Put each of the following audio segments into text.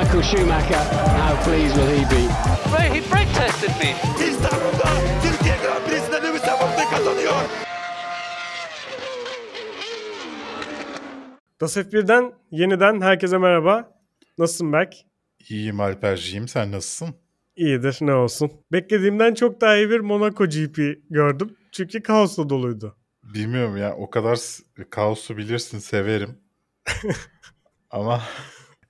Michael Schumacher, how pleased will he be? Right, he brake tested me. İstanbul'da Das F1'den yeniden herkese merhaba. Nasılsın Berk? İyiyim Alperciğim. Sen nasılsın? İyidir ne olsun. Beklediğimden çok daha iyi bir Monaco GP gördüm. Çünkü kaosla doluydu. Bilmiyorum ya o kadar kaosu bilirsin severim. Ama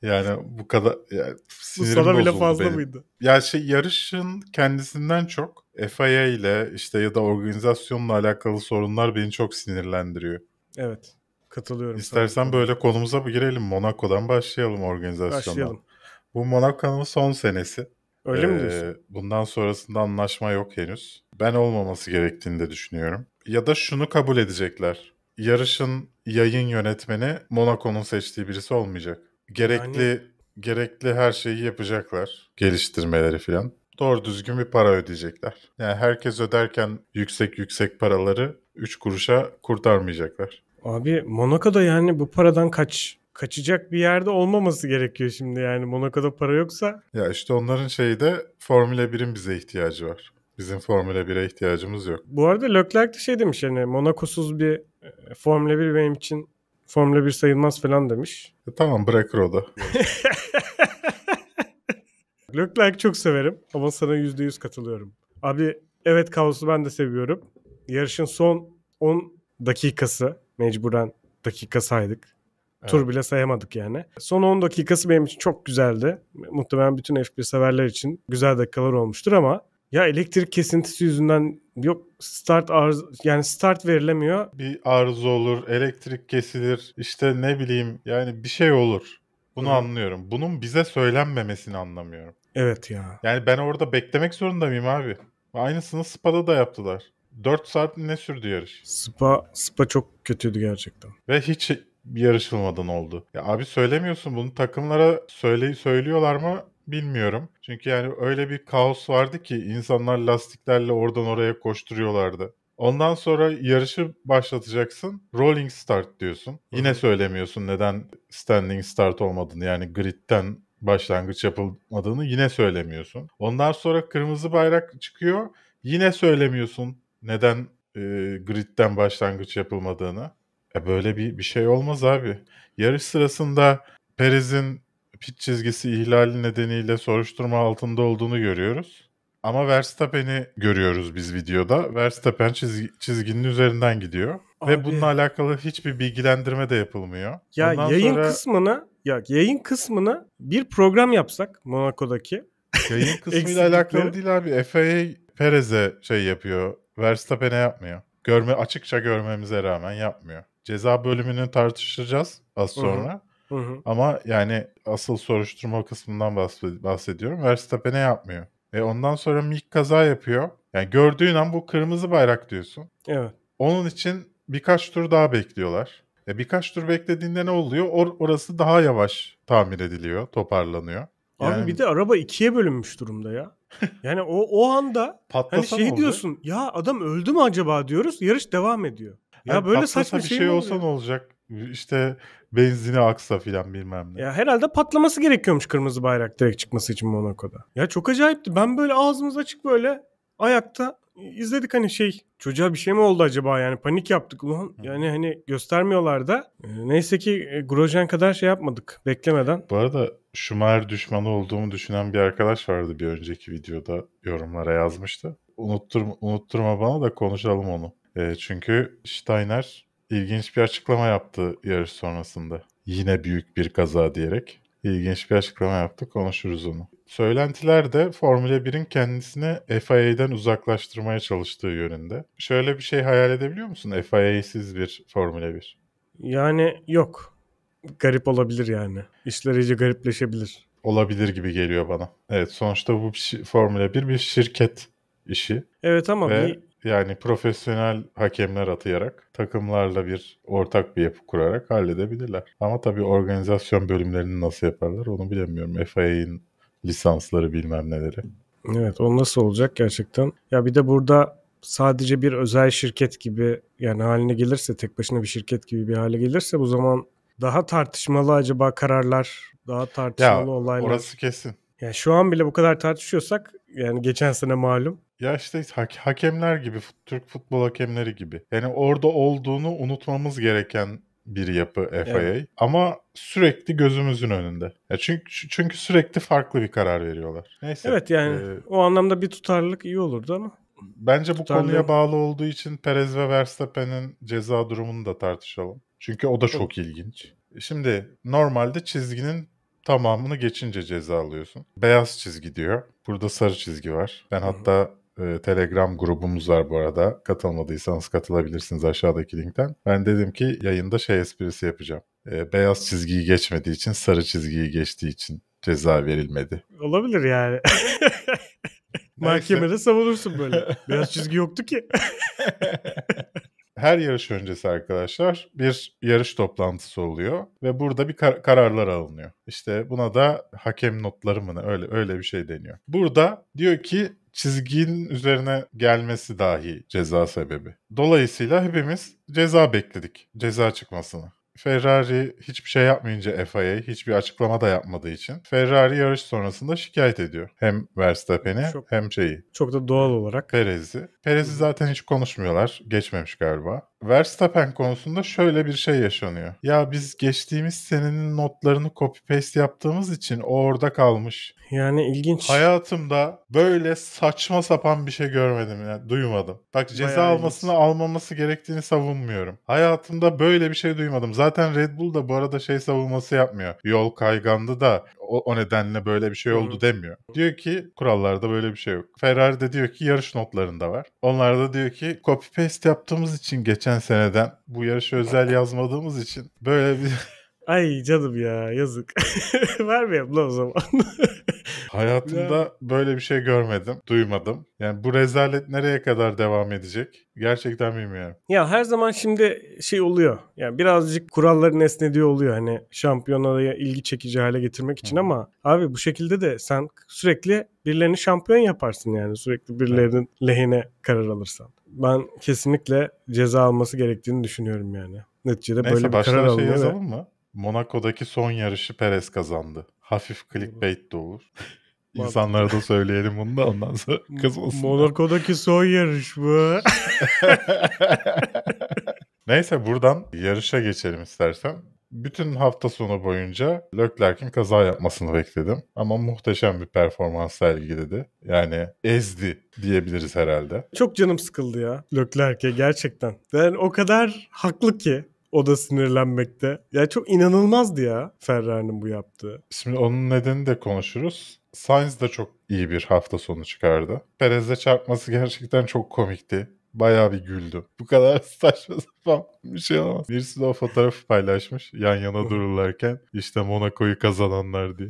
yani bu kadar yani bu sana bile fazla benim. mıydı? Ya şey yarışın kendisinden çok FIA ile işte ya da organizasyonla alakalı sorunlar beni çok sinirlendiriyor. Evet. Katılıyorum. İstersen sana. böyle konumuza bir girelim. Monaco'dan başlayalım organizasyonla. Başlayalım. Bu Monaco'nun son senesi. Öyle ee, mi diyorsun? Bundan sonrasında anlaşma yok henüz. Ben olmaması gerektiğini de düşünüyorum. Ya da şunu kabul edecekler. Yarışın yayın yönetmeni Monaco'nun seçtiği birisi olmayacak. Gerekli yani... gerekli her şeyi yapacaklar. Geliştirmeleri falan. Doğru düzgün bir para ödeyecekler. Yani herkes öderken yüksek yüksek paraları 3 kuruşa kurtarmayacaklar. Abi Monaco'da yani bu paradan kaç kaçacak bir yerde olmaması gerekiyor şimdi yani Monaco'da para yoksa. Ya işte onların şeyi de Formula 1'in bize ihtiyacı var. Bizim Formula 1'e ihtiyacımız yok. Bu arada Leclerc de şey demiş yani Monaco'suz bir e, Formula 1 benim için Formula 1 sayılmaz falan demiş. E, tamam bırak Roda. Leclerc çok severim ama sana %100 katılıyorum. Abi evet kaosu ben de seviyorum. Yarışın son 10 dakikası mecburen dakika saydık. Evet. Tur bile sayamadık yani. Son 10 dakikası benim için çok güzeldi. Muhtemelen bütün F1 severler için güzel dakikalar olmuştur ama ya elektrik kesintisi yüzünden yok start arz yani start verilemiyor. Bir arıza olur, elektrik kesilir, işte ne bileyim yani bir şey olur. Bunu Hı. anlıyorum. Bunun bize söylenmemesini anlamıyorum. Evet ya. Yani ben orada beklemek zorunda mıyım abi? Aynısını Spa'da da yaptılar. 4 saat ne sürdü yarış? Spa Spa çok kötüydü gerçekten. Ve hiç yarışılmadan oldu. Ya abi söylemiyorsun bunu takımlara söyleyi söylüyorlar mı? Bilmiyorum. Çünkü yani öyle bir kaos vardı ki insanlar lastiklerle oradan oraya koşturuyorlardı. Ondan sonra yarışı başlatacaksın. Rolling start diyorsun. Yine söylemiyorsun neden standing start olmadığını yani gridden başlangıç yapılmadığını yine söylemiyorsun. Ondan sonra kırmızı bayrak çıkıyor. Yine söylemiyorsun neden e, gridden başlangıç yapılmadığını. E böyle bir bir şey olmaz abi. Yarış sırasında Perez'in pit çizgisi ihlali nedeniyle soruşturma altında olduğunu görüyoruz. Ama Verstappen'i görüyoruz biz videoda. Verstappen çizgi, çizginin üzerinden gidiyor. Abi. Ve bununla alakalı hiçbir bilgilendirme de yapılmıyor. Ya Bundan yayın sonra... kısmını ya yayın kısmını bir program yapsak Monaco'daki. Yayın kısmıyla alakalı değil abi. FIA Perez'e şey yapıyor. Verstappen'e yapmıyor. Görme açıkça görmemize rağmen yapmıyor. Ceza bölümünü tartışacağız az sonra. Hı-hı. Hı hı. Ama yani asıl soruşturma kısmından bahsed- bahsediyorum. Verstappen'e yapmıyor. E ondan sonra Mick kaza yapıyor. Yani gördüğün an bu kırmızı bayrak diyorsun. Evet. Onun için birkaç tur daha bekliyorlar. E birkaç tur beklediğinde ne oluyor? Or- orası daha yavaş tamir ediliyor, toparlanıyor. Yani... Abi bir de araba ikiye bölünmüş durumda ya. Yani o o anda hani şey oluyor. diyorsun ya adam öldü mü acaba diyoruz yarış devam ediyor. Ya yani böyle saçma bir şey, şey olsa ne olacak? İşte benzini aksa filan bilmem ne. Ya herhalde patlaması gerekiyormuş kırmızı bayrak direkt çıkması için Monaco'da. Ya çok acayipti. Ben böyle ağzımız açık böyle ayakta izledik hani şey çocuğa bir şey mi oldu acaba yani panik yaptık ulan yani hani göstermiyorlar da ee, neyse ki e, Grosjean kadar şey yapmadık beklemeden. Bu arada Schumacher düşmanı olduğumu düşünen bir arkadaş vardı bir önceki videoda yorumlara yazmıştı. Unutturma, unutturma bana da konuşalım onu. E, çünkü Steiner ilginç bir açıklama yaptı yarış sonrasında. Yine büyük bir kaza diyerek İlginç bir açıklama yaptı. Konuşuruz onu. Söylentiler de Formula 1'in kendisini FIA'den uzaklaştırmaya çalıştığı yönünde. Şöyle bir şey hayal edebiliyor musun? FIA'siz bir Formula 1. Yani yok. Garip olabilir yani. İşler iyice garipleşebilir. Olabilir gibi geliyor bana. Evet sonuçta bu Formula 1 bir şirket işi. Evet ama Ve... bir yani profesyonel hakemler atayarak takımlarla bir ortak bir yapı kurarak halledebilirler. Ama tabii organizasyon bölümlerini nasıl yaparlar onu bilemiyorum. FIA'nin lisansları bilmem neleri. Evet o nasıl olacak gerçekten? Ya bir de burada sadece bir özel şirket gibi yani haline gelirse tek başına bir şirket gibi bir hale gelirse bu zaman daha tartışmalı acaba kararlar, daha tartışmalı ya, olaylar. Orası kesin. Ya yani şu an bile bu kadar tartışıyorsak yani geçen sene malum ya işte ha- hakemler gibi, Türk futbol hakemleri gibi. Yani orada olduğunu unutmamız gereken bir yapı FIA. Evet. Ama sürekli gözümüzün önünde. Ya çünkü çünkü sürekli farklı bir karar veriyorlar. Neyse. Evet yani e, o anlamda bir tutarlılık iyi olurdu ama. Bence bu tutarlı... konuya bağlı olduğu için Perez ve Verstappen'in ceza durumunu da tartışalım. Çünkü o da çok evet. ilginç. Şimdi normalde çizginin tamamını geçince ceza alıyorsun. Beyaz çizgi diyor. Burada sarı çizgi var. Ben Hı-hı. hatta e, Telegram grubumuz var bu arada. Katılmadıysanız katılabilirsiniz aşağıdaki linkten. Ben dedim ki yayında şey esprisi yapacağım. E, beyaz çizgiyi geçmediği için sarı çizgiyi geçtiği için ceza verilmedi. Olabilir yani. Mahkemede savunursun böyle. Beyaz çizgi yoktu ki. her yarış öncesi arkadaşlar bir yarış toplantısı oluyor ve burada bir kar- kararlar alınıyor. İşte buna da hakem notları mı ne öyle öyle bir şey deniyor. Burada diyor ki çizginin üzerine gelmesi dahi ceza sebebi. Dolayısıyla hepimiz ceza bekledik. Ceza çıkmasını. Ferrari hiçbir şey yapmayınca FIA hiçbir açıklama da yapmadığı için Ferrari yarış sonrasında şikayet ediyor. Hem Verstappen'i hem şeyi. Çok da doğal olarak. Perez'i. Perez'i zaten hiç konuşmuyorlar. Geçmemiş galiba. Verstappen konusunda şöyle bir şey yaşanıyor. Ya biz geçtiğimiz senenin notlarını copy paste yaptığımız için o orada kalmış. Yani ilginç. Hayatımda böyle saçma sapan bir şey görmedim yani duymadım. Bak ceza Bayağı almasını ilginç. almaması gerektiğini savunmuyorum. Hayatımda böyle bir şey duymadım. Zaten Red Bull da bu arada şey savunması yapmıyor. Yol kaygandı da o, o nedenle böyle bir şey oldu Hı. demiyor. Diyor ki kurallarda böyle bir şey yok. Ferrari de diyor ki yarış notlarında var. Onlar da diyor ki copy paste yaptığımız için geçen seneden bu yarışı özel yazmadığımız için böyle bir Ay canım ya yazık. Vermeyelim lan o zaman. Hayatımda ya. böyle bir şey görmedim, duymadım. Yani bu rezalet nereye kadar devam edecek? Gerçekten bilmiyorum. Ya her zaman şimdi şey oluyor. Yani birazcık kuralların esnediği oluyor. Hani şampiyonaya ilgi çekici hale getirmek için Hı. ama abi bu şekilde de sen sürekli birilerini şampiyon yaparsın yani. Sürekli birilerinin evet. lehine karar alırsan. Ben kesinlikle ceza alması gerektiğini düşünüyorum yani. Neticede Neyse, böyle bir karar şey alınıyor. Neyse şey yazalım ve... mı? Monaco'daki son yarışı Perez kazandı. Hafif clickbait de olur. İnsanlara da söyleyelim bunu da ondan sonra kızmasın. Monaco'daki son yarış bu. Neyse buradan yarışa geçelim istersen. Bütün hafta sonu boyunca Leclerc'in kaza yapmasını bekledim. Ama muhteşem bir performans sergiledi. Yani ezdi diyebiliriz herhalde. Çok canım sıkıldı ya Leclerc'e gerçekten. Ben o kadar haklı ki o da sinirlenmekte. Ya yani çok inanılmazdı ya Ferrari'nin bu yaptığı. Şimdi onun nedeni de konuşuruz. Sainz de çok iyi bir hafta sonu çıkardı. Perez'e çarpması gerçekten çok komikti. Bayağı bir güldüm. Bu kadar saçma sapan bir şey olamaz. Birisi de o fotoğrafı paylaşmış yan yana dururlarken. işte Monaco'yu kazananlar diye.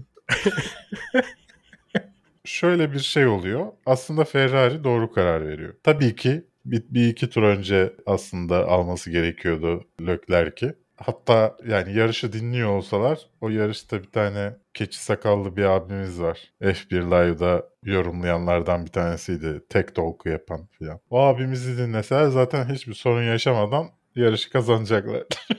şöyle bir şey oluyor. Aslında Ferrari doğru karar veriyor. Tabii ki bir, bir iki tur önce aslında alması gerekiyordu lökler ki. Hatta yani yarışı dinliyor olsalar o yarışta bir tane keçi sakallı bir abimiz var. F1 Live'da yorumlayanlardan bir tanesiydi. Tek talk'u yapan falan. O abimizi dinleseler zaten hiçbir sorun yaşamadan yarışı kazanacaklar.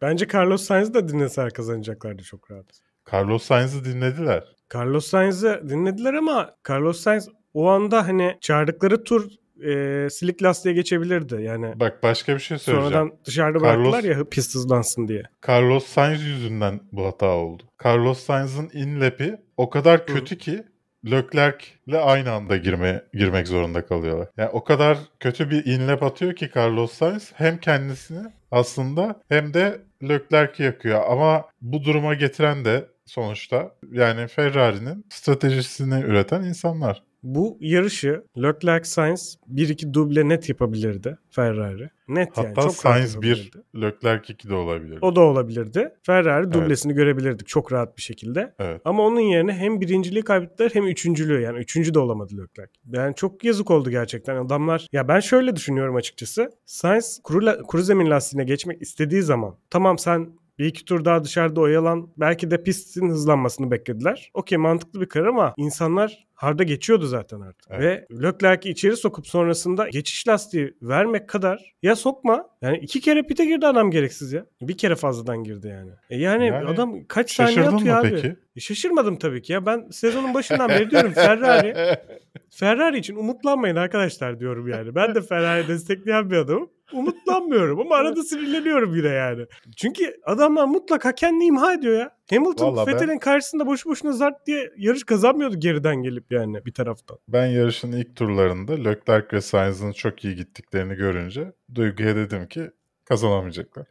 Bence Carlos Sainz'ı da dinleseler kazanacaklardı çok rahat. Carlos Sainz'ı dinlediler. Carlos Sainz'ı dinlediler ama Carlos Sainz o anda hani çağırdıkları tur e, silik lastiğe geçebilirdi. Yani Bak başka bir şey söyleyeceğim. Sonradan dışarıda Carlos, bıraktılar ya pist hızlansın diye. Carlos Sainz yüzünden bu hata oldu. Carlos Sainz'ın inlepi o kadar kötü Hı. ki Leclerc'le aynı anda girme, girmek zorunda kalıyorlar. Yani o kadar kötü bir inlap atıyor ki Carlos Sainz hem kendisini aslında hem de Leclerc'i yakıyor. Ama bu duruma getiren de sonuçta yani Ferrari'nin stratejisini üreten insanlar bu yarışı Leclerc Sainz 1-2 duble net yapabilirdi Ferrari. Net Hatta yani. Hatta Sainz 1, Leclerc 2 de olabilirdi. O da olabilirdi. Ferrari dublesini evet. görebilirdik çok rahat bir şekilde. Evet. Ama onun yerine hem birinciliği kaybettiler hem üçüncülüğü. Yani üçüncü de olamadı Leclerc. Yani çok yazık oldu gerçekten. Adamlar ya ben şöyle düşünüyorum açıkçası. Sainz kuru, la... kuru zemin lastiğine geçmek istediği zaman tamam sen bir iki tur daha dışarıda oyalan belki de pistin hızlanmasını beklediler. Okey mantıklı bir karar ama insanlar Harda geçiyordu zaten artık. Evet. Ve Leclerc'i içeri sokup sonrasında geçiş lastiği vermek kadar ya sokma. Yani iki kere pite girdi adam gereksiz ya. Bir kere fazladan girdi yani. E yani, yani adam kaç saniye atıyor abi. Peki? E şaşırmadım tabii ki ya. Ben sezonun başından beri diyorum Ferrari Ferrari için umutlanmayın arkadaşlar diyorum yani. Ben de Ferrari destekleyen bir adamım. Umutlanmıyorum ama arada sinirleniyorum yine yani. Çünkü adamlar mutlaka kendini imha ediyor ya. Hamilton Vallahi Fethel'in ben... karşısında boşu boşuna zart diye yarış kazanmıyordu geriden gelip yani bir taraftan. Ben yarışın ilk turlarında Leclerc ve Sainz'ın çok iyi gittiklerini görünce Duygu'ya dedim ki kazanamayacaklar.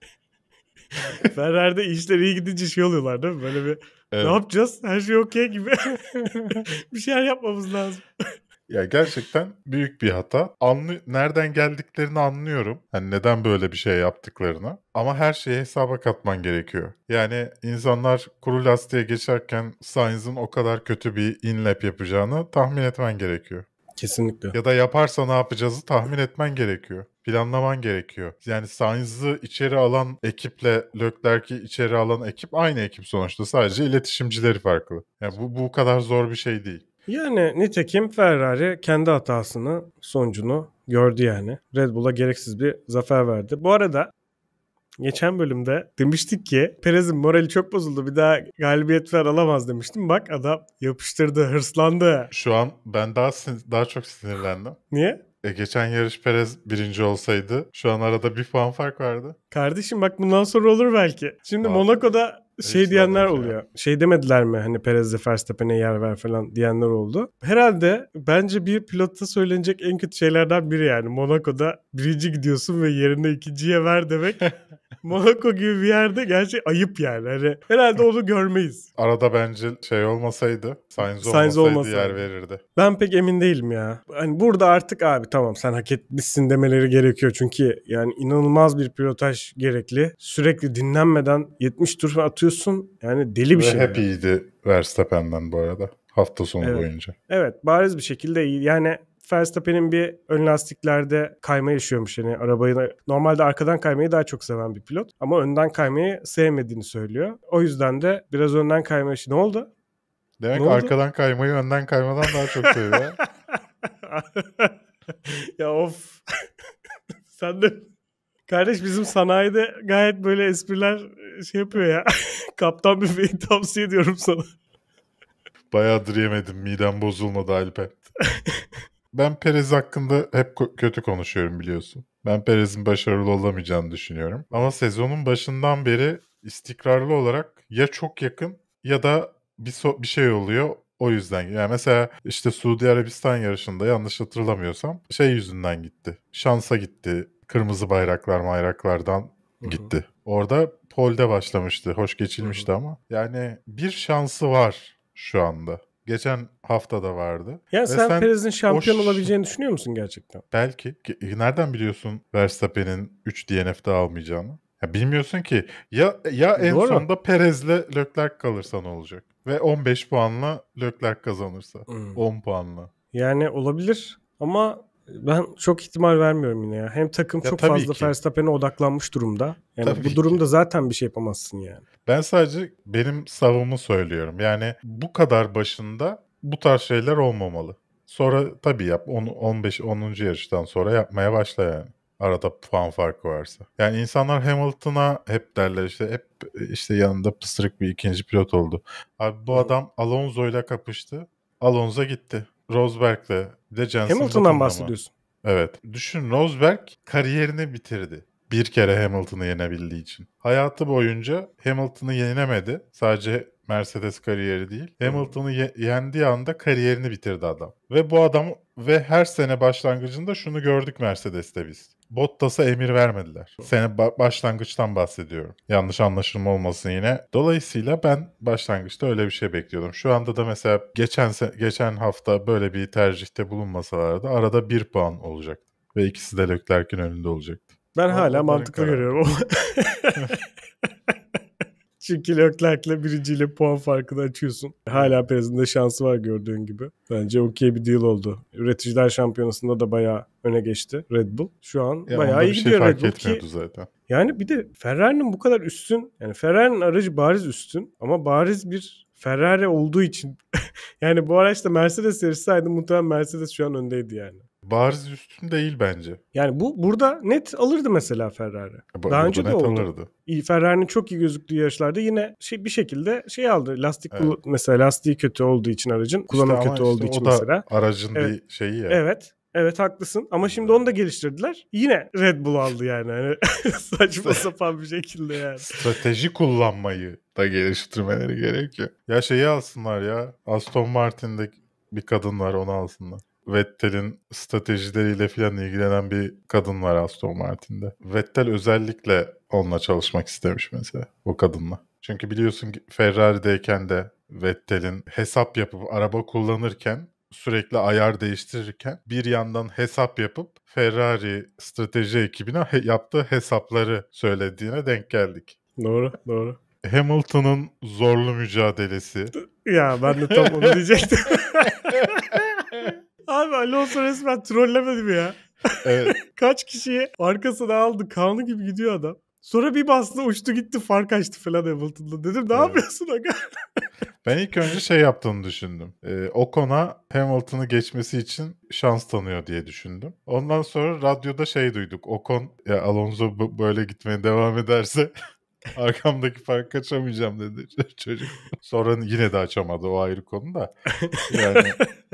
Ferrari'de işler iyi gidince şey oluyorlar değil mi? Böyle bir evet. ne yapacağız? Her şey okey gibi. bir şeyler yapmamız lazım. Ya gerçekten büyük bir hata. Anlı nereden geldiklerini anlıyorum. Hani neden böyle bir şey yaptıklarını. Ama her şeyi hesaba katman gerekiyor. Yani insanlar kuru lastiğe geçerken Sainz'ın o kadar kötü bir inlap yapacağını tahmin etmen gerekiyor. Kesinlikle. Ya da yaparsa ne yapacağızı tahmin etmen gerekiyor. Planlaman gerekiyor. Yani Sainz'ı içeri alan ekiple Leclerc'i içeri alan ekip aynı ekip sonuçta. Sadece iletişimcileri farklı. Yani bu, bu kadar zor bir şey değil. Yani nitekim Ferrari kendi hatasını sonucunu gördü yani. Red Bull'a gereksiz bir zafer verdi. Bu arada geçen bölümde demiştik ki Perez'in morali çok bozuldu bir daha galibiyetler alamaz demiştim. Bak adam yapıştırdı, hırslandı. Şu an ben daha sin- daha çok sinirlendim. Niye? E geçen yarış Perez birinci olsaydı şu an arada bir puan fark vardı. Kardeşim bak bundan sonra olur belki. Şimdi Monaco'da şey diyenler şey oluyor. Ya. Şey demediler mi hani Perez'e Verstappen'e yer ver falan diyenler oldu. Herhalde bence bir pilotta söylenecek en kötü şeylerden biri yani. Monaco'da birinci gidiyorsun ve yerine ikinciye ver demek Monaco gibi bir yerde gerçi ayıp yani. Hani herhalde onu görmeyiz. Arada bence şey olmasaydı, Sainz olmasaydı, olmasaydı yer verirdi. Ben pek emin değilim ya. Hani burada artık abi tamam sen hak etmişsin demeleri gerekiyor. Çünkü yani inanılmaz bir pilotaj gerekli. Sürekli dinlenmeden 70 tur atıyorsun. Yani deli bir Ve şey. Hep yani. iyiydi Verstappen'den bu arada hafta sonu evet. boyunca. Evet bariz bir şekilde iyi. Yani Verstappen'in bir ön lastiklerde kayma yaşıyormuş. Yani arabayı normalde arkadan kaymayı daha çok seven bir pilot ama önden kaymayı sevmediğini söylüyor. O yüzden de biraz önden kayma işi ne oldu? Demek ne arkadan oldu? kaymayı önden kaymadan daha çok seviyor. ya of. Sen de Kardeş bizim sanayide gayet böyle espriler e, şey yapıyor ya. Kaptan büfeyi tavsiye ediyorum sana. Bayağıdır yemedim. Midem bozulmadı Alper ben Perez hakkında hep kötü konuşuyorum biliyorsun. Ben Perez'in başarılı olamayacağını düşünüyorum. Ama sezonun başından beri istikrarlı olarak ya çok yakın ya da bir so- bir şey oluyor. O yüzden yani mesela işte Suudi Arabistan yarışında yanlış hatırlamıyorsam şey yüzünden gitti. Şansa gitti. Kırmızı bayraklar bayraklardan gitti. Hı-hı. Orada polde başlamıştı. Hoş geçilmişti Hı-hı. ama yani bir şansı var şu anda. Geçen hafta da vardı. Ya Ve sen, sen Perez'in şampiyon hoş... olabileceğini düşünüyor musun gerçekten? Belki. E, nereden biliyorsun Verstappen'in 3 DNF'de almayacağını? Ya bilmiyorsun ki ya ya en Doğru. sonda Perez'le Leclerc kalırsa ne olacak? Ve 15 puanla Leclerc kazanırsa. Hmm. 10 puanla. Yani olabilir ama ben çok ihtimal vermiyorum yine ya. Hem takım ya çok fazla Verstappen'e odaklanmış durumda. Yani tabii bu ki. durumda zaten bir şey yapamazsın yani. Ben sadece benim savımı söylüyorum. Yani bu kadar başında bu tarz şeyler olmamalı. Sonra tabii yap 10 15 10. yarıştan sonra yapmaya başla yani. Arada puan farkı varsa. Yani insanlar Hamilton'a hep derler işte hep işte yanında pısırık bir ikinci pilot oldu. Abi bu adam Alonso ile kapıştı. Alonso gitti. Rosberg'le bir de Jensen Hamilton'dan bahsediyorsun. Evet. Düşün Rosberg kariyerini bitirdi. Bir kere Hamilton'ı yenebildiği için. Hayatı boyunca Hamilton'ı yenemedi. Sadece Mercedes kariyeri değil. Hamilton'ı ye- yendiği anda kariyerini bitirdi adam. Ve bu adam ve her sene başlangıcında şunu gördük Mercedes'te biz. Bottas'a emir vermediler. Sene ba- başlangıçtan bahsediyorum. Yanlış anlaşılma olmasın yine. Dolayısıyla ben başlangıçta öyle bir şey bekliyordum. Şu anda da mesela geçen geçen hafta böyle bir tercihte bulunmasalardı arada bir puan olacaktı ve ikisi de Leclerc'in önünde olacaktı. Ben hala mantıklı görüyorum. Çünkü Leclerc'le birinciyle puan farkını açıyorsun. Hala Perez'in de şansı var gördüğün gibi. Bence okey bir deal oldu. Üreticiler şampiyonasında da bayağı öne geçti Red Bull. Şu an ya bayağı iyi şey gidiyor şey Red Bull ki. Zaten. Yani bir de Ferrari'nin bu kadar üstün. Yani Ferrari'nin aracı bariz üstün ama bariz bir Ferrari olduğu için yani bu araçta Mercedes yarışsaydı muhtemelen Mercedes şu an öndeydi yani bariz üstün değil bence. Yani bu burada net alırdı mesela Ferrari. E, bu, Daha önce de oldu. Alırdı. İyi Ferrari'nin çok iyi gözüktüğü yarışlarda yine şey bir şekilde şey aldı. Lastik evet. mesela lastiği kötü olduğu için aracın, kullanım işte kötü işte olduğu için mesela. aracın evet. bir şeyi ya. Evet. Evet haklısın ama şimdi onu da geliştirdiler. Yine Red Bull aldı yani. yani saçma sapan bir şekilde yani. Strateji kullanmayı da geliştirmeleri gerekiyor. Ya şeyi alsınlar ya. Aston Martin'de bir kadın var onu alsınlar. Vettel'in stratejileriyle falan ilgilenen bir kadın var Aston Martin'de. Vettel özellikle onunla çalışmak istemiş mesela o kadınla. Çünkü biliyorsun ki Ferrari'deyken de Vettel'in hesap yapıp araba kullanırken sürekli ayar değiştirirken bir yandan hesap yapıp Ferrari strateji ekibine he- yaptığı hesapları söylediğine denk geldik. Doğru, doğru. Hamilton'ın zorlu mücadelesi. Ya ben de tam onu diyecektim. Abi Alonso resmen trollemedi mi ya? Evet. Kaç kişiyi arkasına aldı. Kanlı gibi gidiyor adam. Sonra bir bastı uçtu gitti fark açtı falan Hamilton'da. Dedim ne evet. yapıyorsun aga? ben ilk önce şey yaptığını düşündüm. Ee, Ocon'a Hamilton'ı geçmesi için şans tanıyor diye düşündüm. Ondan sonra radyoda şey duyduk. Ocon ya Alonso böyle gitmeye devam ederse Arkamdaki farkı kaçamayacağım dedi çocuk. Sonra yine de açamadı o ayrı konu da. Yani...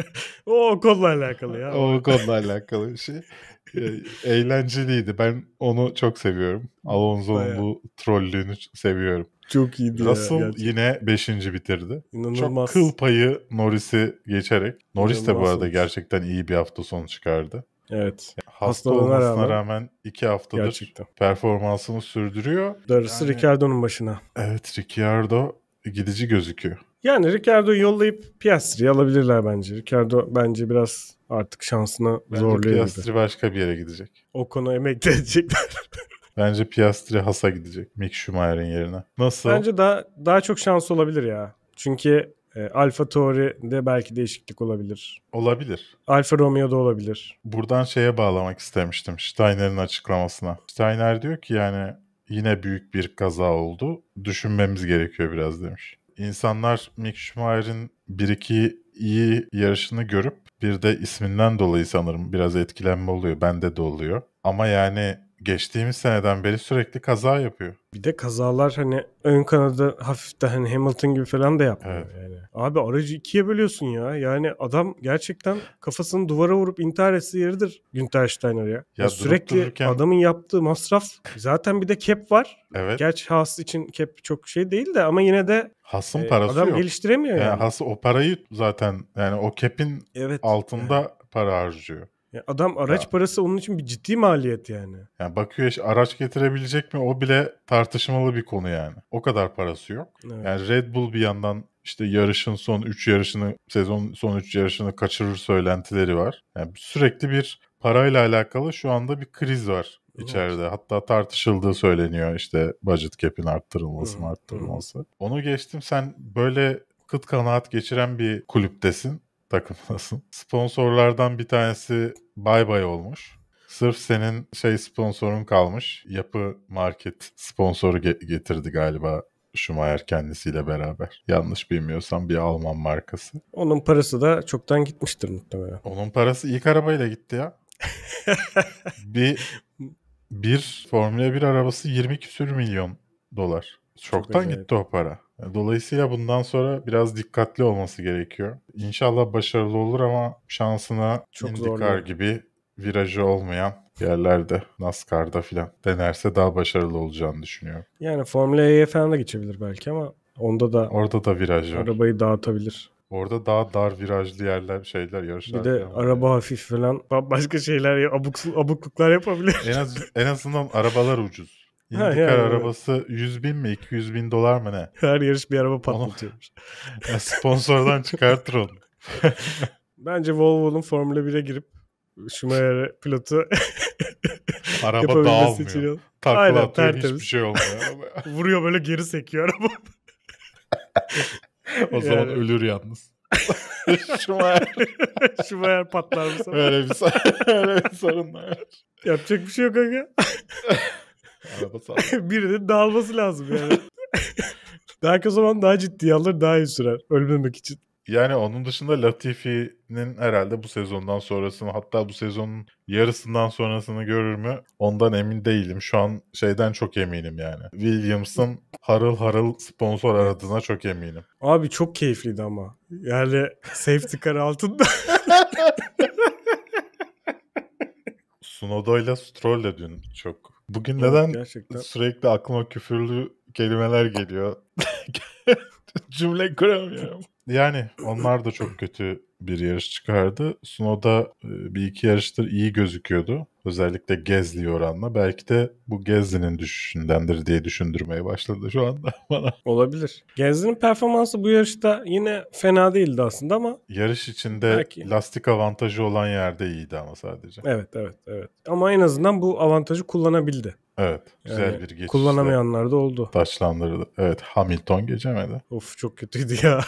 o konuyla alakalı ya. O konuyla alakalı bir şey. E, eğlenceliydi. Ben onu çok seviyorum. Alonso'nun bu trollüğünü seviyorum. Çok iyiydi Russell ya. yine 5. bitirdi. İnanılmaz. Çok kıl payı Norris'i geçerek. Norris İnanılmaz de bu arada olmuş. gerçekten iyi bir hafta sonu çıkardı. Evet. Hastalığına Hasta rağmen, rağmen iki haftadır gerçekten. performansını sürdürüyor. Darısı yani, Ricardo'nun başına. Evet Ricciardo gidici gözüküyor. Yani Ricardo'yu yollayıp Piastri'yi alabilirler bence. Ricardo bence biraz artık şansına bence zorluyor. Piastri gibi. başka bir yere gidecek. O konu emekli edecekler. bence Piastri Has'a gidecek Mick Schumacher'in yerine. Nasıl? Bence daha, daha çok şans olabilir ya. Çünkü e, Alfa Tauri'de belki değişiklik olabilir. Olabilir. Alfa Romeo'da olabilir. Buradan şeye bağlamak istemiştim Steiner'in açıklamasına. Steiner diyor ki yani yine büyük bir kaza oldu. Düşünmemiz gerekiyor biraz demiş. İnsanlar Mick Schumacher'in bir iki iyi yarışını görüp bir de isminden dolayı sanırım biraz etkilenme oluyor. Bende de oluyor. Ama yani geçtiğimiz seneden beri sürekli kaza yapıyor. Bir de kazalar hani ön kanadı hafif de hani Hamilton gibi falan da yapmıyor evet. yani. Abi aracı ikiye bölüyorsun ya. Yani adam gerçekten kafasını duvara vurup intihar etse yeridir Günter Steiner ya. ya, ya sürekli dururken... adamın yaptığı masraf. Zaten bir de cap var. Evet. Gerçi Haas için cap çok şey değil de ama yine de Has'ın e, parası adam yok. geliştiremiyor yani. yani. Has o parayı zaten yani o cap'in evet. altında para harcıyor. Ya e, adam araç ya. parası onun için bir ciddi maliyet yani. Yani bakıyor Bakü'ye araç getirebilecek mi o bile tartışmalı bir konu yani. O kadar parası yok. Evet. Yani Red Bull bir yandan işte yarışın son 3 yarışını, sezon son 3 yarışını kaçırır söylentileri var. Yani sürekli bir parayla alakalı şu anda bir kriz var içeride. Evet. Hatta tartışıldığı söyleniyor işte budget cap'in arttırılması mı arttırılması. Onu geçtim sen böyle kıt kanaat geçiren bir kulüptesin takımdasın. Sponsorlardan bir tanesi bay bay olmuş. Sırf senin şey sponsorun kalmış. Yapı Market sponsoru ge- getirdi galiba Schumacher kendisiyle beraber. Yanlış bilmiyorsam bir Alman markası. Onun parası da çoktan gitmiştir muhtemelen. Onun parası ilk arabayla gitti ya. bir bir Formula 1 arabası 20 küsür milyon dolar. Çoktan Çok gitti o para. Dolayısıyla bundan sonra biraz dikkatli olması gerekiyor. İnşallah başarılı olur ama şansına çok indikar gibi virajı olmayan yerlerde NASCAR'da filan denerse daha başarılı olacağını düşünüyorum. Yani Formula E'ye falan da geçebilir belki ama onda da orada da viraj var. Arabayı dağıtabilir. Orada daha dar virajlı yerler, şeyler, yarışlar. Bir de araba yani. hafif falan başka şeyler, abuk, abukluklar yapabilir. en, az, en azından arabalar ucuz. IndyCar yani. arabası 100 bin mi 200 bin dolar mı ne? Her yarış bir araba patlatıyormuş. Onu, sponsordan çıkartır onu. Bence Volvo'nun Formula 1'e girip Schumacher pilotu araba dağılmıyor. Için... Takla Aynen, atıyor tertemiz. hiçbir şey olmuyor. Vuruyor böyle geri sekiyor araba. o zaman yani... ölür yalnız. Schumacher. Schumacher patlar mı sana? Öyle bir, öyle bir sorun var. Yapacak bir şey yok aga. Birinin dağılması lazım yani. Daha o zaman daha ciddi alır daha iyi sürer ölmemek için. Yani onun dışında Latifi'nin herhalde bu sezondan sonrasını hatta bu sezonun yarısından sonrasını görür mü? Ondan emin değilim. Şu an şeyden çok eminim yani. Williams'ın harıl harıl sponsor aradığına çok eminim. Abi çok keyifliydi ama. Yani safety car altında. Sunoda ile Stroll de dün çok Bugün evet, neden gerçekten. sürekli aklıma küfürlü kelimeler geliyor? Cümle kuramıyorum. Yani onlar da çok kötü bir yarış çıkardı. Snow'da e, bir iki yarıştır iyi gözüküyordu. Özellikle Gezli oranla. Belki de bu Gezli'nin düşüşündendir diye düşündürmeye başladı şu anda bana. Olabilir. Gezli'nin performansı bu yarışta yine fena değildi aslında ama. Yarış içinde belki. lastik avantajı olan yerde iyiydi ama sadece. Evet evet evet. Ama en azından bu avantajı kullanabildi. Evet. Güzel yani, bir geçişle. Kullanamayanlar da oldu. Taçlandırdı. Evet. Hamilton geçemedi. Of çok kötüydü ya.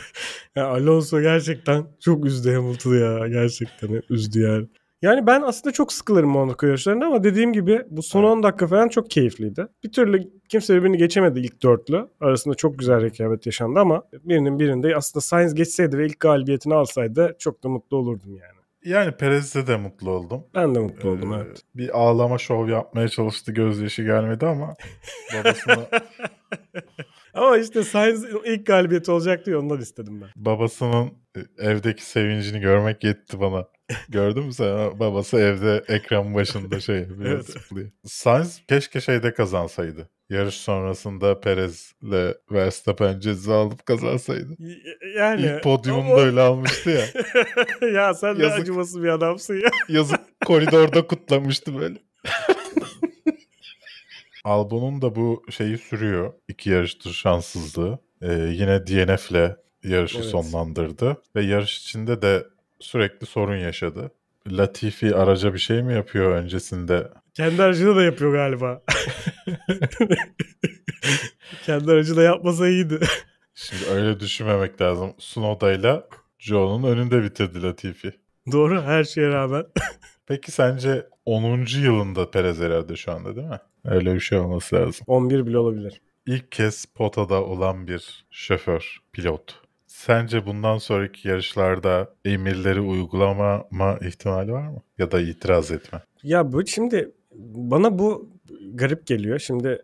ya Alonso gerçekten çok üzdü Hamilton'ı ya. Gerçekten üzdü yani. Yani ben aslında çok sıkılırım Monaco yarışlarında ama dediğim gibi bu son 10 dakika falan çok keyifliydi. Bir türlü kimse birbirini geçemedi ilk dörtlü. Arasında çok güzel rekabet yaşandı ama birinin birinde aslında Sainz geçseydi ve ilk galibiyetini alsaydı çok da mutlu olurdum yani. Yani Perez'de de mutlu oldum. Ben de mutlu oldum ee, evet. Bir ağlama şov yapmaya çalıştı gözyaşı gelmedi ama babasına ama işte Sainz'in ilk galibiyet olacak diye ondan istedim ben. Babasının e, evdeki sevincini görmek yetti bana. Gördün mü sen? Babası evde ekran başında şey. evet. Sainz keşke şeyde kazansaydı. Yarış sonrasında Perez'le Verstappen ceza alıp kazansaydı. Yani. İlk podyumunu ama... öyle almıştı ya. ya sen Yazık. ne acımasız bir adamsın ya. Yazık koridorda kutlamıştı böyle. Albon'un da bu şeyi sürüyor. İki yarıştır şanssızlığı. Ee, yine DNF'le yarışı evet. sonlandırdı ve yarış içinde de sürekli sorun yaşadı. Latifi araca bir şey mi yapıyor öncesinde? Kendi aracına da yapıyor galiba. Kendi aracına yapmasa iyiydi. Şimdi öyle düşünmemek lazım. Sunoda'yla Joe'nun önünde bitirdi Latifi. Doğru her şeye rağmen. Peki sence 10. yılında Perez herhalde şu anda değil mi? Öyle bir şey olması lazım. 11 bile olabilir. İlk kez potada olan bir şoför, pilot. Sence bundan sonraki yarışlarda emirleri uygulama ihtimali var mı? Ya da itiraz etme? Ya bu şimdi bana bu garip geliyor. Şimdi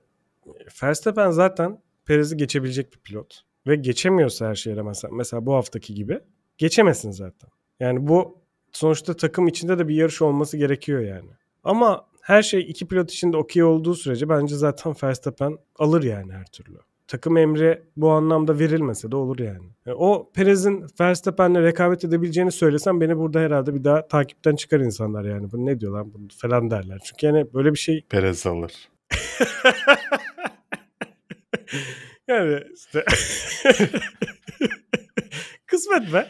Verstappen zaten Perez'i geçebilecek bir pilot. Ve geçemiyorsa her şeye mesela, mesela bu haftaki gibi geçemesin zaten. Yani bu sonuçta takım içinde de bir yarış olması gerekiyor yani. Ama her şey iki pilot için de okey olduğu sürece bence zaten Verstappen alır yani her türlü. Takım emri bu anlamda verilmese de olur yani. E, o Perez'in Verstappen'le rekabet edebileceğini söylesem beni burada herhalde bir daha takipten çıkar insanlar yani. Bu ne diyor lan bunu falan derler. Çünkü yani böyle bir şey... Perez alır. yani işte... Kısmet be.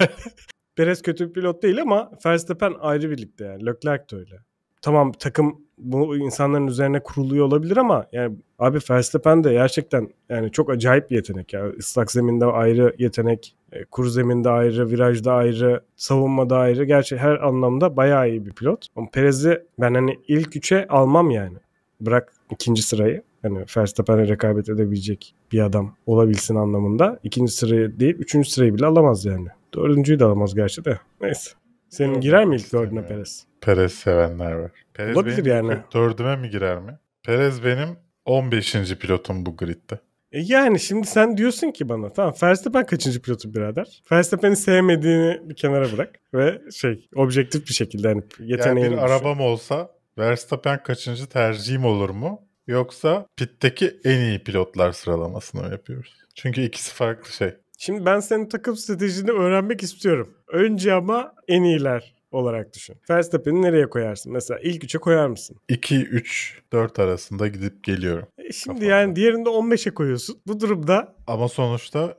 Perez kötü bir pilot değil ama Verstappen ayrı birlikte yani. Leclerc de öyle tamam takım bu insanların üzerine kuruluyor olabilir ama yani abi Verstappen de gerçekten yani çok acayip bir yetenek. Yani ıslak zeminde ayrı yetenek, e, kuru zeminde ayrı, virajda ayrı, savunmada ayrı. Gerçi her anlamda bayağı iyi bir pilot. Ama Perez'i ben hani ilk üçe almam yani. Bırak ikinci sırayı. Hani Verstappen'e rekabet edebilecek bir adam olabilsin anlamında. ikinci sırayı değil, üçüncü sırayı bile alamaz yani. Dördüncüyü de alamaz gerçi de. Neyse. Senin girer mi ilk dördüne Perez? Perez sevenler var. Perez Olabilir benim yani. Dördüme mi girer mi? Perez benim 15. pilotum bu gridde. E yani şimdi sen diyorsun ki bana tamam Verstappen kaçıncı pilotu birader? Verstappen'i sevmediğini bir kenara bırak ve şey objektif bir şekilde hani yeteneğini Yani bir düşün. arabam olsa Verstappen kaçıncı tercihim olur mu? Yoksa pitteki en iyi pilotlar sıralamasını yapıyoruz. Çünkü ikisi farklı şey. Şimdi ben senin takım stratejini öğrenmek istiyorum. Önce ama en iyiler olarak düşün. Verstappen'i nereye koyarsın? Mesela ilk 3'e koyar mısın? 2, 3, 4 arasında gidip geliyorum. E şimdi kafamda. yani diğerinde 15'e koyuyorsun. Bu durumda... Ama sonuçta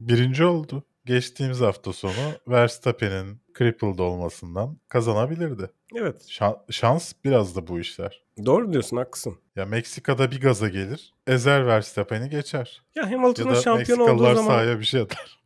birinci oldu. Geçtiğimiz hafta sonu Verstappen'in crippled olmasından kazanabilirdi. Evet. Şan, şans biraz da bu işler. Doğru diyorsun haklısın. Ya Meksika'da bir gaza gelir. Ezer Verstappen'i geçer. Ya Hamilton'ın şampiyon olduğu zaman. Ya da Meksikalılar sahaya bir şey atar.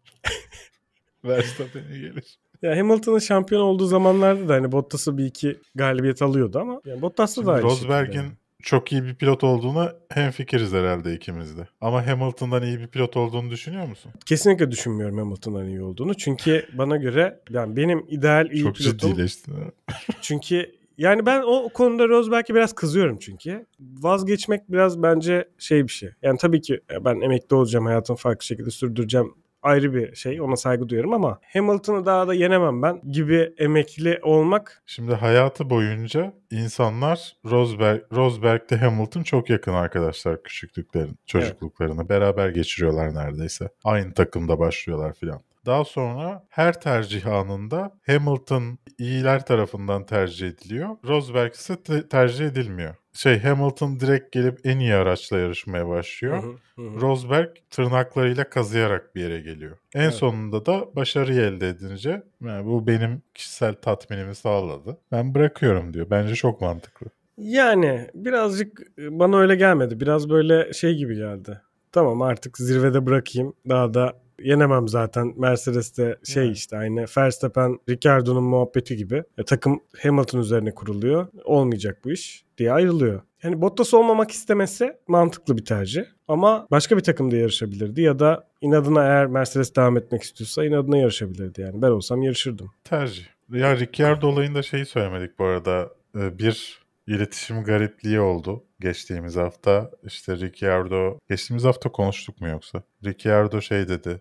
Verstappen'i gelir. Ya Hamilton'ın şampiyon olduğu zamanlarda da hani Bottas'ı bir iki galibiyet alıyordu ama yani Bottas'ta da aynı Rosberg'in şekilde. çok iyi bir pilot olduğuna hem fikiriz herhalde ikimiz de. Ama Hamilton'dan iyi bir pilot olduğunu düşünüyor musun? Kesinlikle düşünmüyorum Hamilton'dan iyi olduğunu. Çünkü bana göre yani benim ideal iyi çok pilotum. Çok ciddileştin. çünkü yani ben o konuda Rosberg'e biraz kızıyorum çünkü. Vazgeçmek biraz bence şey bir şey. Yani tabii ki ben emekli olacağım, hayatımı farklı şekilde sürdüreceğim ayrı bir şey. Ona saygı duyuyorum ama Hamilton'ı daha da yenemem ben gibi emekli olmak. Şimdi hayatı boyunca insanlar Rosberg, Rosberg de Hamilton çok yakın arkadaşlar küçüklüklerin, çocukluklarını. Evet. Beraber geçiriyorlar neredeyse. Aynı takımda başlıyorlar filan. Daha sonra her tercih anında Hamilton iyiler tarafından tercih ediliyor. Rosberg ise te- tercih edilmiyor şey Hamilton direkt gelip en iyi araçla yarışmaya başlıyor. Rosberg tırnaklarıyla kazıyarak bir yere geliyor. En evet. sonunda da başarıyı elde edince yani bu benim kişisel tatminimi sağladı. Ben bırakıyorum diyor. Bence çok mantıklı. Yani birazcık e, bana öyle gelmedi. Biraz böyle şey gibi geldi. Tamam artık zirvede bırakayım. Daha da yenemem zaten. Mercedes'te şey yani. işte aynı Verstappen, Ricardo'nun muhabbeti gibi. E, takım Hamilton üzerine kuruluyor. Olmayacak bu iş diye ayrılıyor. Yani Bottas olmamak istemesi mantıklı bir tercih. Ama başka bir takımda yarışabilirdi ya da inadına eğer Mercedes devam etmek istiyorsa inadına yarışabilirdi yani. Ben olsam yarışırdım. Tercih. Ya Ricciardo olayında şeyi söylemedik bu arada. E, bir iletişim garipliği oldu geçtiğimiz hafta. işte Ricciardo, geçtiğimiz hafta konuştuk mu yoksa? Ricciardo şey dedi,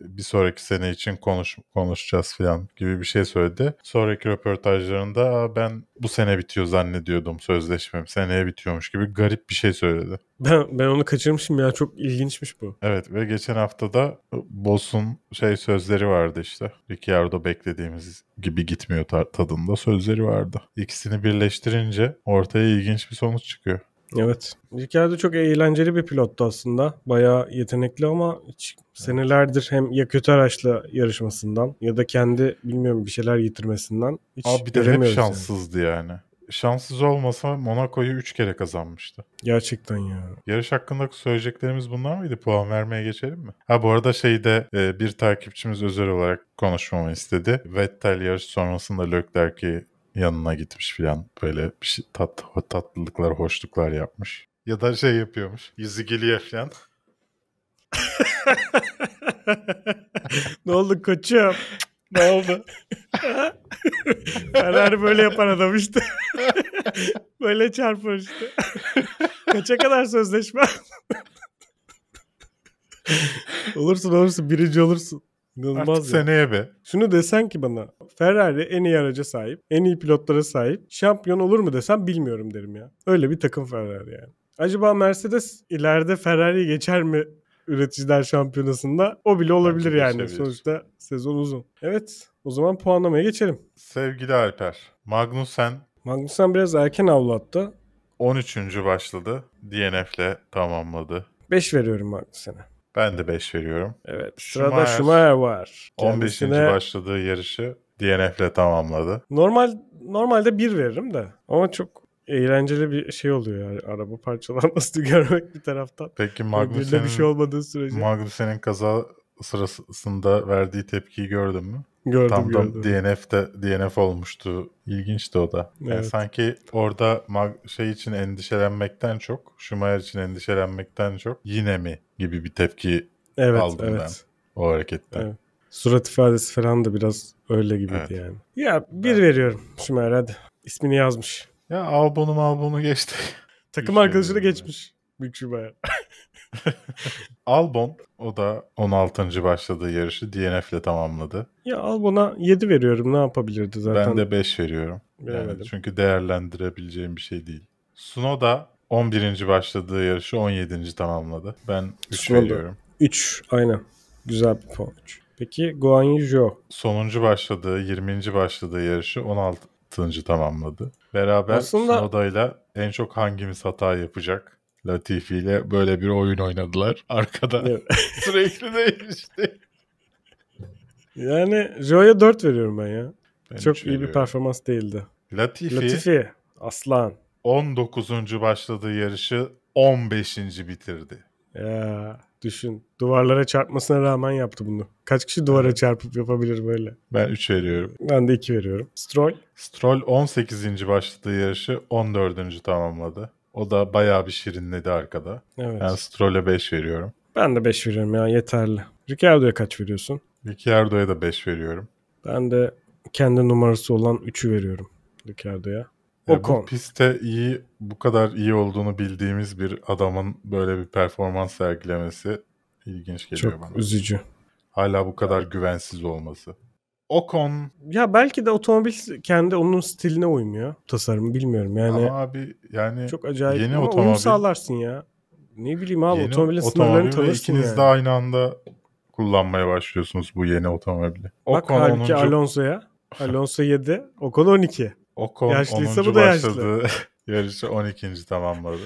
bir sonraki sene için konuş konuşacağız falan gibi bir şey söyledi. Sonraki röportajlarında ben bu sene bitiyor zannediyordum sözleşmem. Seneye bitiyormuş gibi garip bir şey söyledi. Ben, ben onu kaçırmışım ya çok ilginçmiş bu. Evet ve geçen hafta da Boss'un şey sözleri vardı işte. Ricciardo beklediğimiz gibi gitmiyor tadında sözleri vardı. İkisini birleştirince ortaya ilginç bir sonuç çıkıyor. Evet. Ricardo çok eğlenceli bir pilottu aslında. Bayağı yetenekli ama hiç senelerdir hem ya kötü araçla yarışmasından ya da kendi bilmiyorum bir şeyler yitirmesinden hiç Abi bir de hep şanssızdı yani. yani. Şanssız olmasa Monaco'yu 3 kere kazanmıştı. Gerçekten ya. Yarış hakkındaki söyleyeceklerimiz bunlar mıydı? Puan vermeye geçelim mi? Ha bu arada şeyde e, bir takipçimiz özel olarak konuşmamı istedi. Vettel yarış sonrasında Leclerc'i yanına gitmiş filan böyle bir şey, tat, tatlılıklar, hoşluklar yapmış. Ya da şey yapıyormuş. Yüzü gülüyor filan. ne oldu koçum? Ne oldu? Ferrari böyle yapan adam işte. böyle çarpıyor işte. Kaça kadar sözleşme? olursun olursun birinci olursun. İnanılmaz Artık ya. seneye be. Şunu desen ki bana Ferrari en iyi araca sahip, en iyi pilotlara sahip. Şampiyon olur mu desem bilmiyorum derim ya. Öyle bir takım Ferrari yani. Acaba Mercedes ileride Ferrari geçer mi üreticiler şampiyonasında? O bile olabilir Bence yani. Sonuçta sezon uzun. Evet o zaman puanlamaya geçelim. Sevgili Alper, Magnussen. Magnussen biraz erken avlattı. 13. başladı. DNF'le tamamladı. 5 veriyorum Magnussen'e. Ben de 5 veriyorum. Evet. Sırada Schumacher, var. Kendisine... 15. başladığı yarışı DNF'le tamamladı. Normal normalde 1 veririm de ama çok eğlenceli bir şey oluyor yani araba parçalanması görmek bir taraftan. Peki Magnussen'in bir şey olmadığı sürece. Magnussen'in kaza sırasında verdiği tepkiyi gördün mü? Gördüm Tam gördüm. DNF de DNF olmuştu. İlginçti o da. Evet. Yani sanki orada şey için endişelenmekten çok, Schumacher için endişelenmekten çok yine mi gibi bir tepki evet, aldım evet. ben o hareketten. Evet. Surat ifadesi falan da biraz öyle gibiydi evet. yani. Ya bir evet. veriyorum Schumacher hadi. İsmini yazmış. Ya Albon'u Albon'u geçti. Takım şey arkadaşını geçmiş. Büyük Schumacher. Albon o da 16. başladığı yarışı DNF ile tamamladı. Ya al buna 7 veriyorum ne yapabilirdi zaten. Ben de 5 veriyorum. Yani çünkü değerlendirebileceğim bir şey değil. Suno Sunoda 11. başladığı yarışı 17. tamamladı. Ben 3 Sunoda. veriyorum. 3 aynen. Güzel bir puan 3. Peki Guanyu Zhou? Sonuncu başladığı 20. başladığı yarışı 16. tamamladı. Beraber Aslında... Sunoda'yla en çok hangimiz hata yapacak Latifi ile böyle bir oyun oynadılar. Arkada evet. sürekli değişti. Yani Joe'ya 4 veriyorum ben ya. Ben Çok iyi bir performans değildi. Latifi, Latifi aslan. 19. başladığı yarışı 15. bitirdi. Ya düşün. Duvarlara çarpmasına rağmen yaptı bunu. Kaç kişi duvara çarpıp yapabilir böyle? Ben 3 veriyorum. Ben de 2 veriyorum. Stroll? Stroll 18. başladığı yarışı 14. tamamladı. O da bayağı bir şirinledi arkada. Evet. Ben Stroll'e 5 veriyorum. Ben de 5 veriyorum ya yeterli. Ricardo'ya kaç veriyorsun? Ricardo'ya da 5 veriyorum. Ben de kendi numarası olan 3'ü veriyorum Ricardo'ya. Ya Ocon. Bu piste iyi, bu kadar iyi olduğunu bildiğimiz bir adamın böyle bir performans sergilemesi ilginç geliyor Çok bana. Çok üzücü. Hala bu kadar güvensiz olması. Ocon. Ya belki de otomobil kendi onun stiline uymuyor tasarımı bilmiyorum yani. Ama abi yani çok acayip yeni ama otomobil. Onu sağlarsın ya. Ne bileyim abi yeni otomobilin sınırlarını tanırsın ikiniz yani. de aynı anda kullanmaya başlıyorsunuz bu yeni otomobili. Ocon Bak halbuki 10. Alonso'ya. Alonso 7, Ocon 12. Ocon Yaşlıysa 10. bu da başladı. Yarışı 12. tamamladı.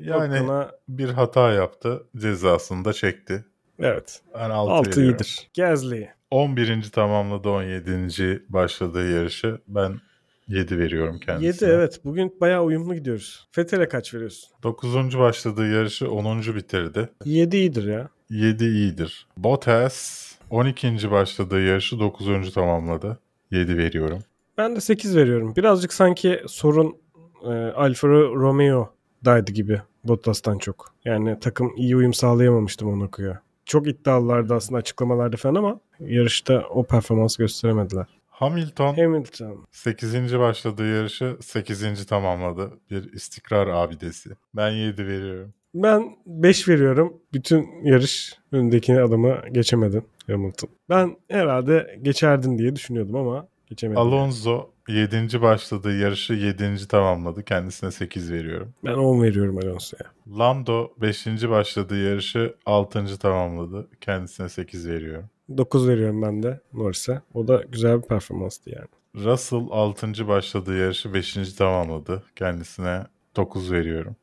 Yani Ocon'a... bir hata yaptı. Cezasını da çekti. Evet. Ben 6, 6 iyidir. Gezli. 11. tamamladı 17. başladığı yarışı. Ben 7 veriyorum kendisine. 7 evet. Bugün bayağı uyumlu gidiyoruz. Fethel'e kaç veriyorsun? 9. başladığı yarışı 10. bitirdi. 7 iyidir ya. 7 iyidir. Bottas 12. başladığı yarışı 9. tamamladı. 7 veriyorum. Ben de 8 veriyorum. Birazcık sanki sorun e, Alfa Romeo'daydı gibi Bottas'tan çok. Yani takım iyi uyum sağlayamamıştım ona Monaco'ya çok iddialılardı aslında açıklamalarda falan ama yarışta o performans gösteremediler. Hamilton, Hamilton 8. başladığı yarışı 8. tamamladı. Bir istikrar abidesi. Ben 7 veriyorum. Ben 5 veriyorum. Bütün yarış önündekini adamı geçemedin Hamilton. Ben herhalde geçerdin diye düşünüyordum ama Geçemedim. Alonso 7. başladığı yarışı 7. tamamladı. Kendisine 8 veriyorum. Ben 10 veriyorum Alonso'ya. Lando 5. başladığı yarışı 6. tamamladı. Kendisine 8 veriyorum. 9 veriyorum ben de Norris'e. O da güzel bir performanstı yani. Russell 6. başladığı yarışı 5. tamamladı. Kendisine 9 veriyorum.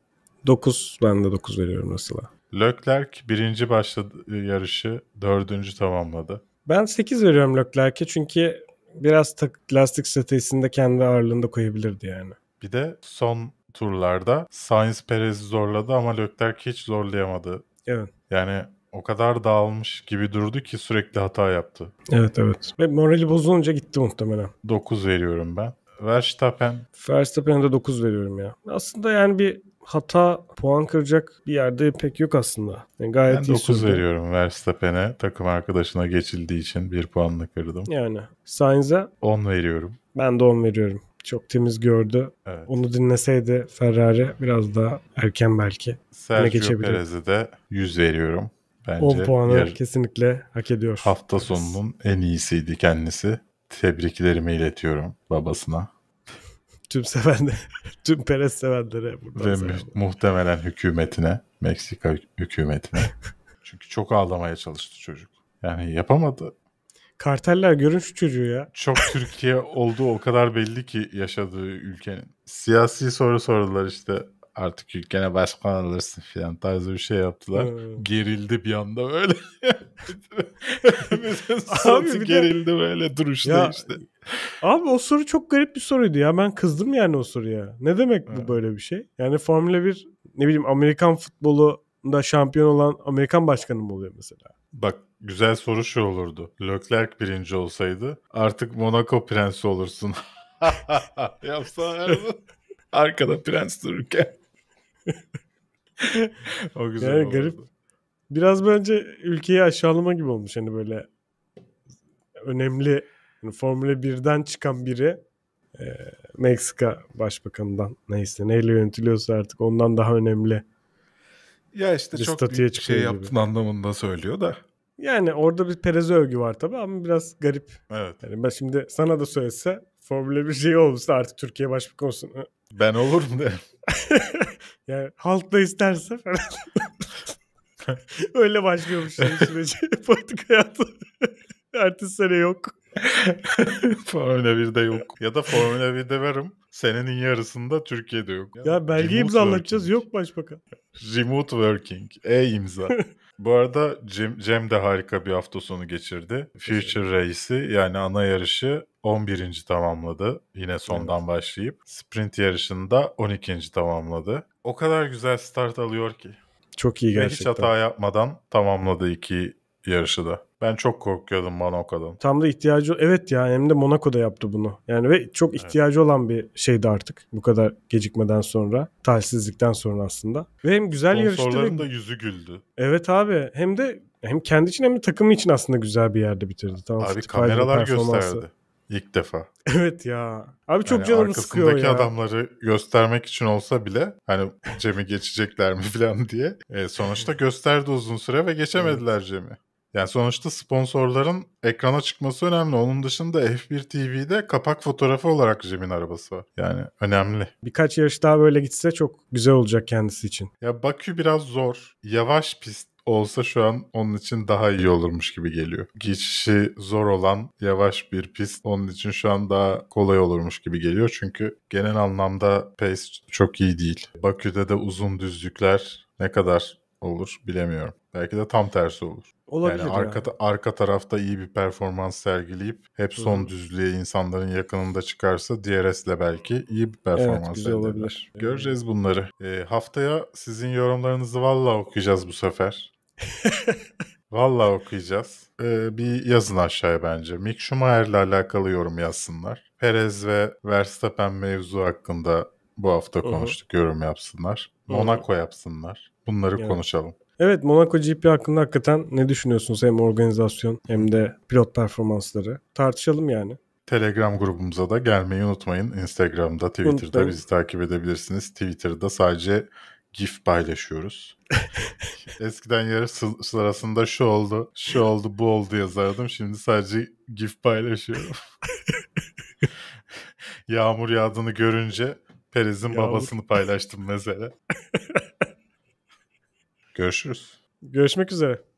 9 ben de 9 veriyorum Russell'a. Leclerc 1. başladığı yarışı 4. tamamladı. Ben 8 veriyorum Leclerc'e çünkü biraz tak, lastik stratejisini de kendi ağırlığında koyabilirdi yani. Bir de son turlarda Sainz Perez'i zorladı ama Leclerc hiç zorlayamadı. Evet. Yani o kadar dağılmış gibi durdu ki sürekli hata yaptı. Evet evet. Ve morali bozulunca gitti muhtemelen. 9 veriyorum ben. Verstappen. Verstappen'e de 9 veriyorum ya. Aslında yani bir hata puan kıracak bir yerde pek yok aslında. Yani gayet ben 9 veriyorum Verstappen'e. Takım arkadaşına geçildiği için bir puanla kırdım. Yani Sainz'e 10 veriyorum. Ben de 10 veriyorum. Çok temiz gördü. Evet. Onu dinleseydi Ferrari biraz daha erken belki. Sergio Perez'e de 100 veriyorum. Bence 10 puanı kesinlikle hak ediyor. Hafta sonunun en iyisiydi kendisi. Tebriklerimi iletiyorum babasına tüm sevenlere, tüm Perez sevenlere Ve mu- muhtemelen hükümetine, Meksika hükümetine. Çünkü çok ağlamaya çalıştı çocuk. Yani yapamadı. Karteller görün şu çocuğu ya. Çok Türkiye olduğu o kadar belli ki yaşadığı ülkenin. Siyasi soru sordular işte artık ülkene başkan alırsın filan tarzı bir şey yaptılar. Hmm. Gerildi bir anda böyle. Abi bir gerildi de... böyle duruşta ya, işte. Abi o soru çok garip bir soruydu ya. Ben kızdım yani o soruya. Ne demek bu evet. böyle bir şey? Yani Formula 1 ne bileyim Amerikan futbolu da şampiyon olan Amerikan başkanı mı oluyor mesela? Bak güzel soru şu olurdu. Leclerc birinci olsaydı artık Monaco prensi olursun. yapsa her Arkada prens dururken. o güzel yani olurdu. garip. Biraz bence ülkeyi aşağılama gibi olmuş. Hani böyle önemli yani Formula 1'den çıkan biri e, Meksika başbakanından neyse neyle yönetiliyorsa artık ondan daha önemli. Ya işte bir çok büyük şey yaptın anlamında söylüyor da. Yani orada bir Perez övgü var tabii ama biraz garip. Evet. Yani ben şimdi sana da söylese Formula 1 şey olmuşsa artık Türkiye başbakan olsun. Ben olurum derim. yani halk da isterse falan. Öyle başlıyormuş şey süreci. Politik hayatı. Ertesi sene yok. Formula 1'de yok. Ya da Formula 1'de varım. Senenin yarısında Türkiye'de yok. Ya, ya belge imzalatacağız yok başbakan. Remote working. E imza. Bu arada Cem, Cem de harika bir hafta sonu geçirdi. Future Race'i yani ana yarışı 11. tamamladı. Yine sondan evet. başlayıp sprint yarışında 12. tamamladı. O kadar güzel start alıyor ki. Çok iyi gerçekten. Ve hiç hata yapmadan tamamladı iki yarışı da. Ben çok korkuyordum Monaco'dan. Tam da ihtiyacı evet ya yani hem de Monaco'da yaptı bunu. Yani ve çok ihtiyacı evet. olan bir şeydi artık bu kadar gecikmeden sonra, talihsizlikten sonra aslında. Ve hem güzel yarıştı. Ve... da yüzü güldü. Evet abi hem de hem kendi için hem de takımı için aslında güzel bir yerde bitirdi. Tamam, abi kameralar gösterdi. İlk defa. Evet ya. Abi çok yani canımı sıkıyor ya. Arkasındaki adamları göstermek için olsa bile hani Cem'i geçecekler mi falan diye. E, sonuçta gösterdi uzun süre ve geçemediler evet. Cem'i. Yani sonuçta sponsorların ekrana çıkması önemli. Onun dışında F1 TV'de kapak fotoğrafı olarak Jim'in arabası var. Yani önemli. Birkaç yarış daha böyle gitse çok güzel olacak kendisi için. Ya Bakü biraz zor. Yavaş pist olsa şu an onun için daha iyi olurmuş gibi geliyor. Geçişi zor olan yavaş bir pist onun için şu an daha kolay olurmuş gibi geliyor. Çünkü genel anlamda pace çok iyi değil. Bakü'de de uzun düzlükler ne kadar olur bilemiyorum. Belki de tam tersi olur. Olabilir. Yani arka, ya. arka tarafta iyi bir performans sergileyip hep son Hı. düzlüğe insanların yakınında çıkarsa DRS'le belki iyi bir performans evet, güzel olabilir. Göreceğiz bunları. E, haftaya sizin yorumlarınızı valla okuyacağız bu sefer. valla okuyacağız. E, bir yazın aşağıya bence. Mick Schumacher ile alakalı yorum yazsınlar. Perez ve Verstappen mevzu hakkında bu hafta konuştuk. hı Yorum yapsınlar. Monaco Hı-hı. yapsınlar. Bunları yani. konuşalım. Evet Monaco GP hakkında hakikaten ne düşünüyorsunuz hem organizasyon hem de pilot performansları? Tartışalım yani. Telegram grubumuza da gelmeyi unutmayın. Instagram'da, Twitter'da Unutmayın. bizi takip edebilirsiniz. Twitter'da sadece GIF paylaşıyoruz. Eskiden yarı sırasında şu oldu, şu oldu, bu oldu yazardım. Şimdi sadece GIF paylaşıyorum. Yağmur yağdığını görünce Perez'in Yağmur. babasını paylaştım mesela. Görüşürüz. Görüşmek üzere.